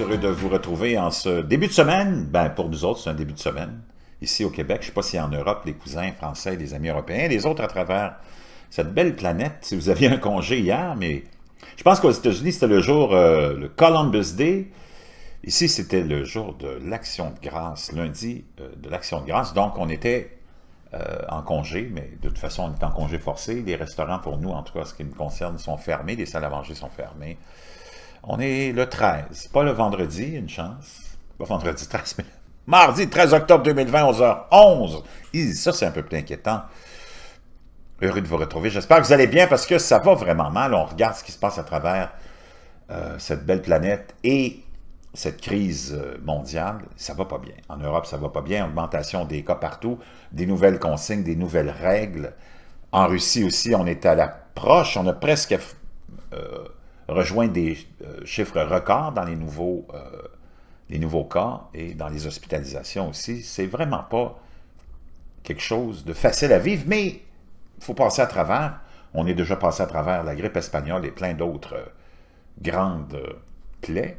heureux de vous retrouver en ce début de semaine. Ben, pour nous autres, c'est un début de semaine. Ici au Québec, je ne sais pas si en Europe, les cousins français, les amis européens, les autres à travers cette belle planète. Si vous aviez un congé hier, mais je pense qu'aux États-Unis, c'était le jour, euh, le Columbus Day. Ici, c'était le jour de l'Action de grâce, lundi euh, de l'Action de grâce. Donc, on était euh, en congé, mais de toute façon, on est en congé forcé. Les restaurants, pour nous, en tout cas, ce qui nous concerne, sont fermés. Les salles à manger sont fermées. On est le 13, pas le vendredi, une chance. Pas vendredi 13, mais mardi 13 octobre 2020, 11h11. ça, c'est un peu plus inquiétant. Heureux de vous retrouver. J'espère que vous allez bien parce que ça va vraiment mal. On regarde ce qui se passe à travers euh, cette belle planète et cette crise euh, mondiale. Ça va pas bien. En Europe, ça va pas bien. Augmentation des cas partout, des nouvelles consignes, des nouvelles règles. En Russie aussi, on est à l'approche. On a presque... Euh, rejoindre des euh, chiffres records dans les nouveaux, euh, les nouveaux cas et dans les hospitalisations aussi. C'est vraiment pas quelque chose de facile à vivre, mais il faut passer à travers. On est déjà passé à travers la grippe espagnole et plein d'autres euh, grandes plaies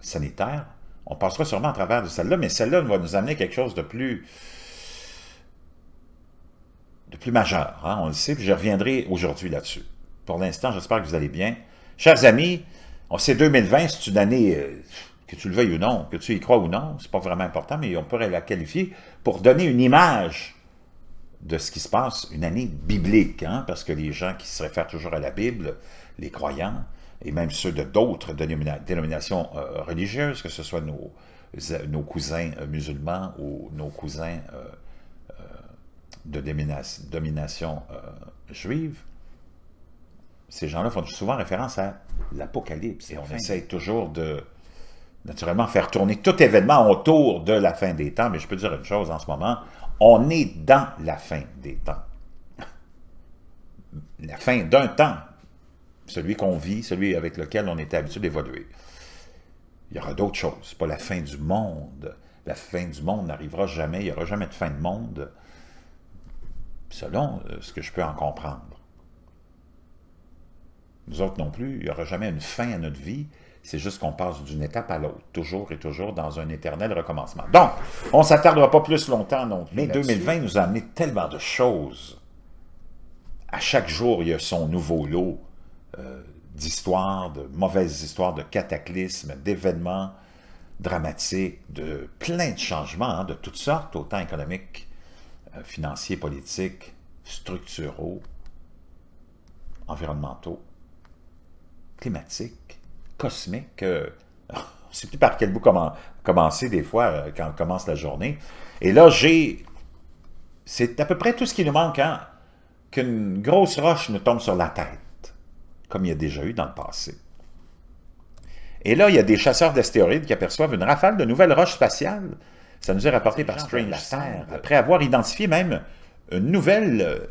sanitaires. On passera sûrement à travers de celle-là, mais celle-là va nous amener quelque chose de plus de plus majeur, hein, on le sait, puis je reviendrai aujourd'hui là-dessus pour l'instant. J'espère que vous allez bien. Chers amis, on sait 2020, c'est une année, euh, que tu le veuilles ou non, que tu y crois ou non, c'est pas vraiment important, mais on pourrait la qualifier pour donner une image de ce qui se passe, une année biblique, hein, parce que les gens qui se réfèrent toujours à la Bible, les croyants, et même ceux de d'autres dénominations euh, religieuses, que ce soit nos, euh, cousins musulmans ou nos cousins de domination juive, ces gens-là font souvent référence à l'Apocalypse. Et on essaie toujours de, naturellement, faire tourner tout événement autour de la fin des temps. Mais je peux dire une chose en ce moment, on est dans la fin des temps. La fin d'un temps, celui qu'on vit, celui avec lequel on était habitué d'évoluer. Il y aura d'autres choses, pas la fin du monde. La fin du monde n'arrivera jamais, il n'y aura jamais de fin de monde, selon euh, ce que je peux en comprendre. Nous autres non plus, il n'y aura jamais une fin à notre vie. C'est juste qu'on passe d'une étape à l'autre, toujours et toujours dans un éternel recommencement. Donc, on ne s'attardera pas plus longtemps non plus. Mais 2020 nous a amené tellement de choses. À chaque jour, il y a son nouveau lot euh, d'histoires, de mauvaises histoires, de cataclysmes, d'événements dramatiques, de plein de changements hein, de toutes sortes, autant économiques, euh, financiers, politiques, structuraux, environnementaux climatique, cosmique. on euh, ne sait plus par quel bout commencer des fois euh, quand on commence la journée. Et là, j'ai... C'est à peu près tout ce qui nous manque, hein? Qu'une grosse roche nous tombe sur la tête, comme il y a déjà eu dans le passé. Et là, il y a des chasseurs d'astéroïdes qui aperçoivent une rafale de nouvelles roches spatiales. Ça nous est rapporté par Strange Terre, après avoir identifié même une nouvelle euh,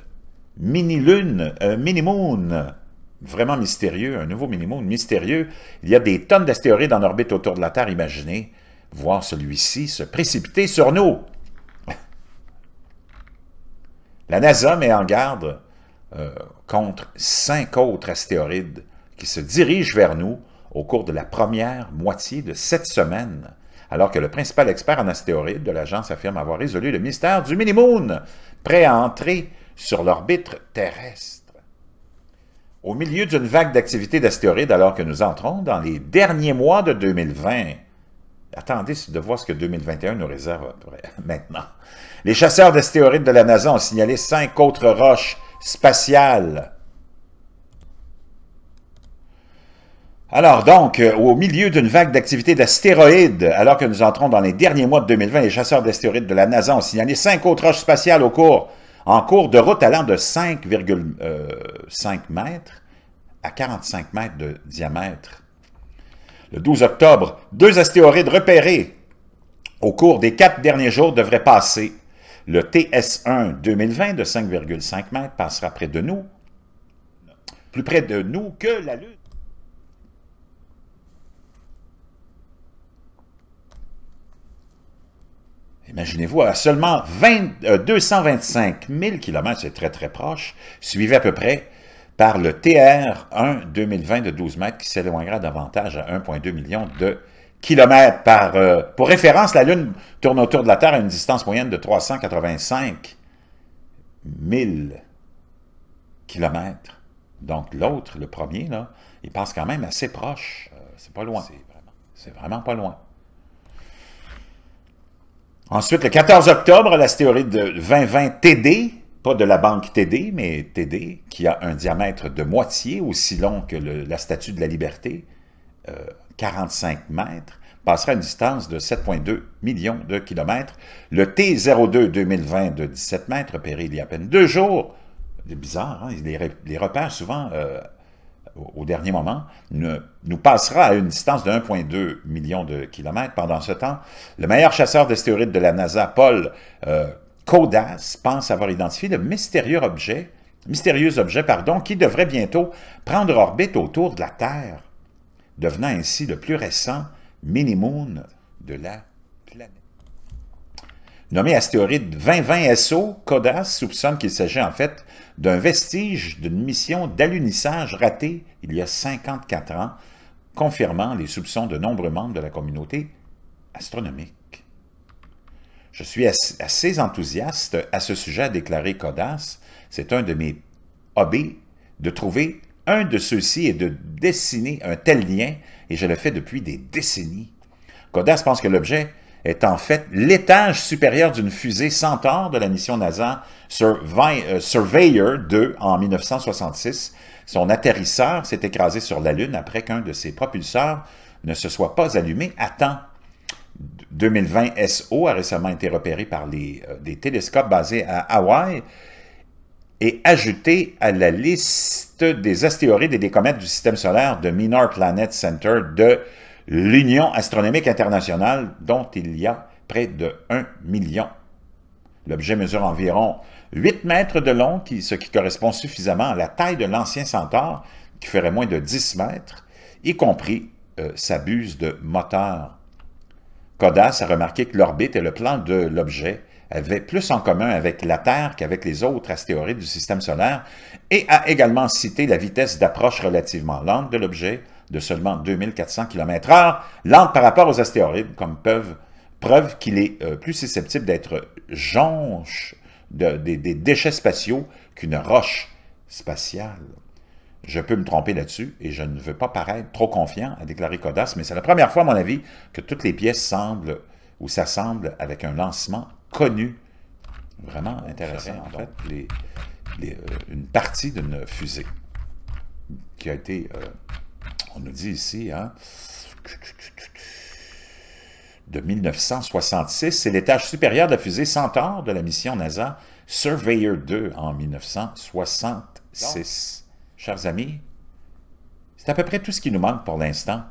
mini-lune, mini-moon, vraiment mystérieux, un nouveau mini-moon mystérieux. Il y a des tonnes d'astéroïdes en orbite autour de la Terre, imaginez voir celui-ci se précipiter sur nous. la NASA met en garde euh, contre cinq autres astéroïdes qui se dirigent vers nous au cours de la première moitié de cette semaine, alors que le principal expert en astéroïdes de l'agence affirme avoir résolu le mystère du mini-moon, prêt à entrer sur l'orbite terrestre au milieu d'une vague d'activité d'astéroïdes alors que nous entrons dans les derniers mois de 2020. Attendez de voir ce que 2021 nous réserve maintenant. Les chasseurs d'astéroïdes de la NASA ont signalé cinq autres roches spatiales. Alors donc, euh, au milieu d'une vague d'activité d'astéroïdes, alors que nous entrons dans les derniers mois de 2020, les chasseurs d'astéroïdes de la NASA ont signalé cinq autres roches spatiales au cours en cours de route allant de 5,5 euh, mètres à 45 mètres de diamètre. Le 12 octobre, deux astéroïdes repérés au cours des quatre derniers jours devraient passer. Le TS1 2020 de 5,5 mètres passera près de nous, plus près de nous que la lutte. Imaginez-vous, à seulement 225 000 km, c'est très très proche, suivi à peu près par le TR1 2020 de 12 mètres qui s'éloignera davantage à 1,2 million de kilomètres par... Euh, pour référence, la Lune tourne autour de la Terre à une distance moyenne de 385 000 kilomètres. Donc l'autre, le premier, il passe quand même assez proche. Euh, c'est pas loin. C'est vraiment pas loin. Ensuite, le 14 octobre, la de 2020 TD, pas de la banque TD, mais TD, qui a un diamètre de moitié aussi long que la Statue de la Liberté, 45 euh, mètres, passera à une distance de 7,2 millions de kilomètres. Le T02 2020 de 17 mètres repéré il y a à peine deux jours. C'est bizarre, hein? les, les repères souvent euh, au dernier moment, ne, nous passera à une distance de 1,2 million de kilomètres. Pendant ce temps, le meilleur chasseur d'astéroïdes de la NASA, Paul euh, Kodas, pense avoir identifié le mystérieux objet, mystérieux objet pardon, qui devrait bientôt prendre orbite autour de la Terre, devenant ainsi le plus récent mini-moon de la planète nommé astéroïde 2020 SO, CODAS soupçonne qu'il s'agit en fait d'un vestige d'une mission d'alunissage ratée il y a 54 ans, confirmant les soupçons de nombreux membres de la communauté astronomique. Je suis assez enthousiaste à ce sujet, a déclaré CODAS. C'est un de mes hobbies de trouver un de ceux-ci et de dessiner un tel lien, et je le fais depuis des décennies. CODAS pense que l'objet est en fait l'étage supérieur d'une fusée Centaure de la mission NASA sur euh, Surveyor 2 en 1966. Son atterrisseur s'est écrasé sur la Lune après qu'un de ses propulseurs ne se soit pas allumé à temps. 2020 SO a récemment été repéré par les, euh, des télescopes basés à Hawaï et ajouté à la liste des astéroïdes et des comètes du système solaire de Minor Planet Center de l'Union astronomique internationale, dont il y a près de 1 million. L'objet mesure environ 8 mètres de long, ce qui correspond suffisamment à la taille de l'ancien centaure, qui ferait moins de 10 mètres, y compris euh, sa buse de moteur. Codas a remarqué que l'orbite et le plan de l'objet avaient plus en commun avec la Terre qu'avec les autres astéroïdes du système solaire et a également cité la vitesse d'approche relativement lente de l'objet, de seulement 2400 km/h, lente par rapport aux astéroïdes, comme peuvent, preuve qu'il est euh, plus susceptible d'être jonche de, des déchets spatiaux qu'une roche spatiale. Je peux me tromper là-dessus et je ne veux pas paraître trop confiant, a déclaré Codas, mais c'est la première fois, à mon avis, que toutes les pièces semblent ou s'assemblent avec un lancement connu. Vraiment intéressant, en fait, euh, une partie d'une fusée qui a été... Euh, on nous dit ici, hein, de 1966, c'est l'étage supérieur de la fusée Centaure de la mission NASA Surveyor 2 en 1966. Chers amis, c'est à peu près tout ce qui nous manque pour l'instant.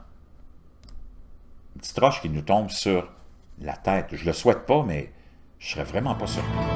Une petite roche qui nous tombe sur la tête. Je le souhaite pas, mais je serais vraiment pas surpris.